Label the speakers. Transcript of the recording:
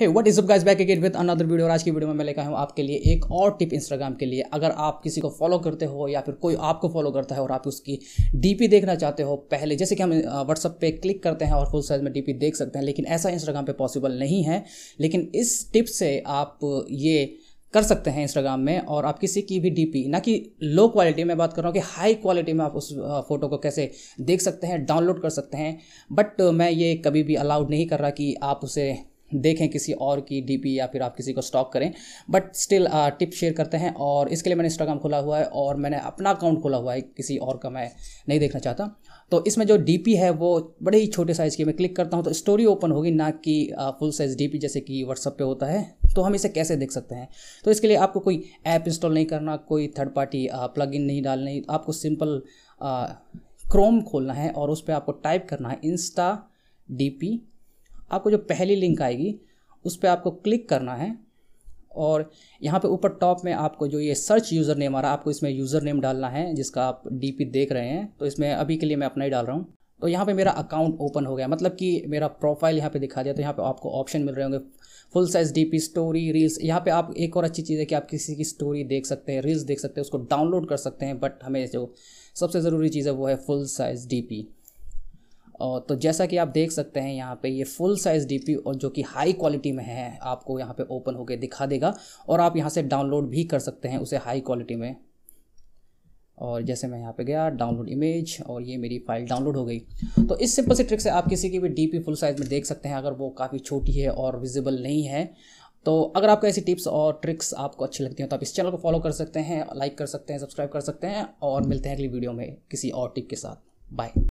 Speaker 1: है what is up guys back again with another video और आज की वीडियो में मैं लेकर आया हूँ आपके लिए एक और टिप इंस्टाग्राम के लिए अगर आप किसी को फॉलो करते हो या फिर कोई आपको फॉलो करता है और आप उसकी डीपी देखना चाहते हो पहले जैसे कि हम व्हाट्सअप पे क्लिक करते हैं और फुल साइज में डीपी देख सकते हैं लेकिन ऐसा इंस्टाग्राम पर पॉसिबल नहीं है लेकिन इस टिप से आप ये कर सकते हैं इंस्टाग्राम में और आप किसी की भी डीपी ना कि लो क्वालिटी में बात कर रहा हूँ कि हाई क्वालिटी में आप उस फोटो को कैसे देख सकते हैं डाउनलोड कर सकते हैं बट मैं ये कभी भी अलाउड नहीं कर रहा कि आप उसे देखें किसी और की डीपी या फिर आप किसी को स्टॉक करें बट स्टिल टिप शेयर करते हैं और इसके लिए मैंने इंस्टाग्राम खोला हुआ है और मैंने अपना अकाउंट खोला हुआ है किसी और का मैं नहीं देखना चाहता तो इसमें जो डीपी है वो बड़े ही छोटे साइज़ की मैं क्लिक करता हूँ तो स्टोरी ओपन होगी ना कि फुल साइज़ डीपी जैसे कि व्हाट्सअप पे होता है तो हम इसे कैसे देख सकते हैं तो इसके लिए आपको कोई ऐप इंस्टॉल नहीं करना कोई थर्ड पार्टी प्लग इन नहीं डालनी आपको सिंपल क्रोम uh, खोलना है और उस पर आपको टाइप करना है इंस्टा डी आपको जो पहली लिंक आएगी उस पर आपको क्लिक करना है और यहाँ पे ऊपर टॉप में आपको जो ये सर्च यूज़र नेम आ रहा है आपको इसमें यूज़र नेम डालना है जिसका आप डीपी देख रहे हैं तो इसमें अभी के लिए मैं अपना ही डाल रहा हूँ तो यहाँ पे मेरा अकाउंट ओपन हो गया मतलब कि मेरा प्रोफाइल यहाँ पे दिखा दिया तो यहाँ पे आपको ऑप्शन मिल रहे होंगे full size the story reels यहाँ पर आप एक और अच्छी चीज़ है कि आप किसी की स्टोरी देख सकते हैं रील्स देख सकते हैं उसको डाउनलोड कर सकते हैं बट हमें जो सबसे ज़रूरी चीज़ है वो है फुल साइज़ डी तो जैसा कि आप देख सकते हैं यहाँ पे ये फुल साइज़ डी और जो कि हाई क्वालिटी में है आपको यहाँ पे ओपन होकर दिखा देगा और आप यहाँ से डाउनलोड भी कर सकते हैं उसे हाई क्वालिटी में और जैसे मैं यहाँ पे गया डाउनलोड इमेज और ये मेरी फाइल डाउनलोड हो गई तो इस सिंपल सी ट्रिक से आप किसी की भी डी फुल साइज़ में देख सकते हैं अगर वो काफ़ी छोटी है और विजिबल नहीं है तो अगर आपको ऐसी टिप्स और ट्रिक्स आपको अच्छी लगती हैं तो आप इस चैनल को फॉलो कर सकते हैं लाइक कर सकते हैं सब्सक्राइब कर सकते हैं और मिलते हैं अगली वीडियो में किसी और टिप के साथ बाय